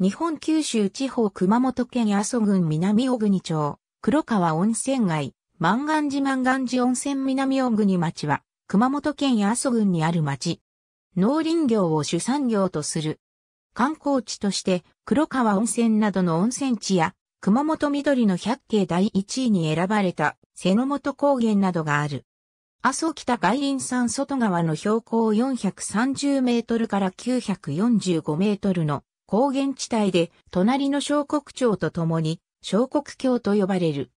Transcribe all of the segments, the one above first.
日本九州地方熊本県阿蘇郡南小国町、黒川温泉街、万願寺万願寺温泉南小国町は、熊本県阿蘇郡にある町。農林業を主産業とする。観光地として、黒川温泉などの温泉地や、熊本緑の百景第一位に選ばれた、瀬の本高原などがある。阿蘇北外輪山外側の標高430メートルから945メートルの高原地帯で隣の小国町と共に小国境と呼ばれる。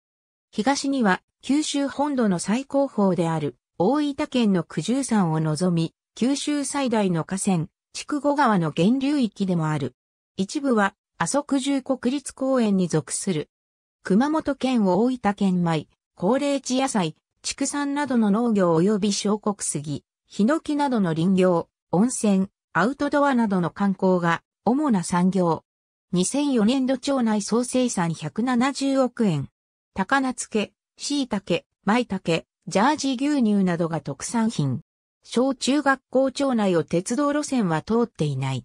東には九州本土の最高峰である大分県の九十山を望み、九州最大の河川、筑後川の源流域でもある。一部は阿蘇九十国立公園に属する。熊本県を大分県米、高齢地野菜、畜産などの農業及び小国杉、ヒノキなどの林業、温泉、アウトドアなどの観光が主な産業。2004年度町内総生産170億円。高菜漬け、椎茸、舞茸、ジャージ牛乳などが特産品。小中学校町内を鉄道路線は通っていない。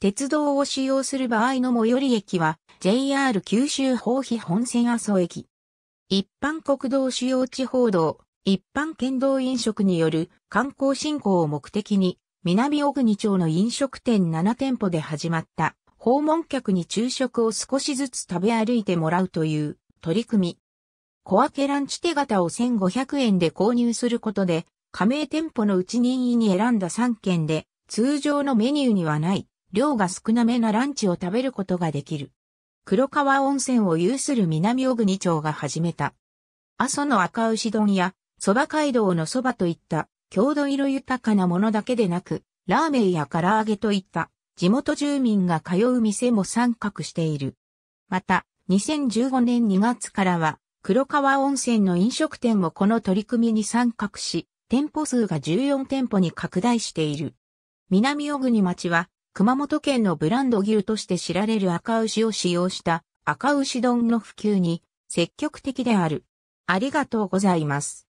鉄道を使用する場合の最寄り駅は JR 九州法飛本線阿蘇駅。一般国道主要地方道、一般県道飲食による観光振興を目的に南小国町の飲食店7店舗で始まった訪問客に昼食を少しずつ食べ歩いてもらうという取り組み。小分けランチ手形を1500円で購入することで、加盟店舗のうち任意に選んだ3件で、通常のメニューにはない、量が少なめなランチを食べることができる。黒川温泉を有する南小国町が始めた。阿蘇の赤牛丼や、蕎麦街道の蕎麦といった郷土色豊かなものだけでなく、ラーメンや唐揚げといった地元住民が通う店も参画している。また、2015年2月からは、黒川温泉の飲食店もこの取り組みに参画し、店舗数が14店舗に拡大している。南小国町は、熊本県のブランド牛として知られる赤牛を使用した赤牛丼の普及に積極的である。ありがとうございます。